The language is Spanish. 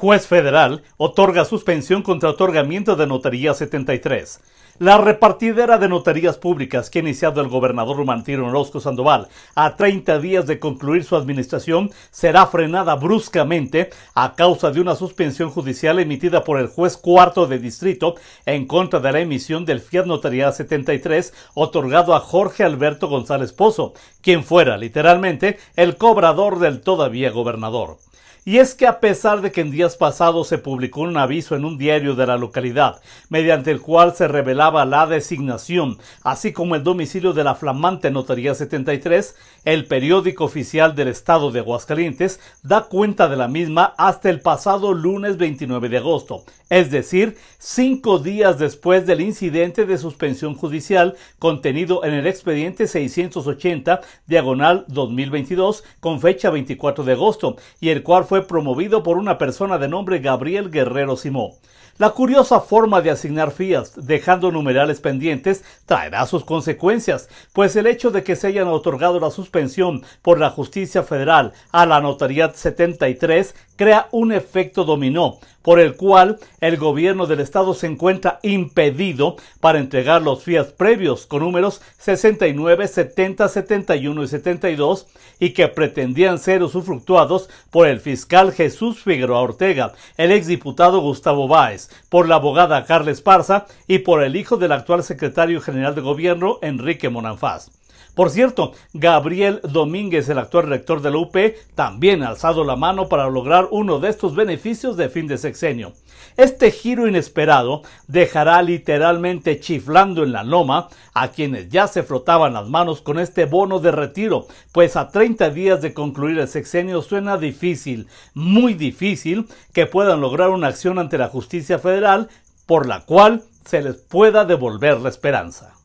Juez federal otorga suspensión contra otorgamiento de notaría 73. La repartidera de notarías públicas que ha iniciado el gobernador Romantino Orozco Sandoval a 30 días de concluir su administración será frenada bruscamente a causa de una suspensión judicial emitida por el juez cuarto de distrito en contra de la emisión del Fiat Notaría 73 otorgado a Jorge Alberto González Pozo, quien fuera literalmente el cobrador del todavía gobernador. Y es que a pesar de que en días pasado se publicó un aviso en un diario de la localidad, mediante el cual se revelaba la designación, así como el domicilio de la flamante Notaría 73, el periódico oficial del Estado de Aguascalientes da cuenta de la misma hasta el pasado lunes 29 de agosto, es decir, cinco días después del incidente de suspensión judicial contenido en el expediente 680 diagonal 2022 con fecha 24 de agosto y el cual fue promovido por una persona de nombre Gabriel Guerrero Simó. La curiosa forma de asignar FIAS, dejando numerales pendientes, traerá sus consecuencias, pues el hecho de que se hayan otorgado la suspensión por la justicia federal a la notaría 73 crea un efecto dominó, por el cual el gobierno del estado se encuentra impedido para entregar los FIAS previos con números 69, 70, 71 y 72 y que pretendían ser usufructuados por el fiscal Jesús Figueroa Ortega, el ex diputado Gustavo Báez, por la abogada Carla Esparza y por el hijo del actual secretario general de gobierno Enrique Monanfaz. Por cierto, Gabriel Domínguez, el actual rector de la UP, también ha alzado la mano para lograr uno de estos beneficios de fin de sexenio. Este giro inesperado dejará literalmente chiflando en la loma a quienes ya se frotaban las manos con este bono de retiro, pues a 30 días de concluir el sexenio suena difícil, muy difícil, que puedan lograr una acción ante la justicia federal por la cual se les pueda devolver la esperanza.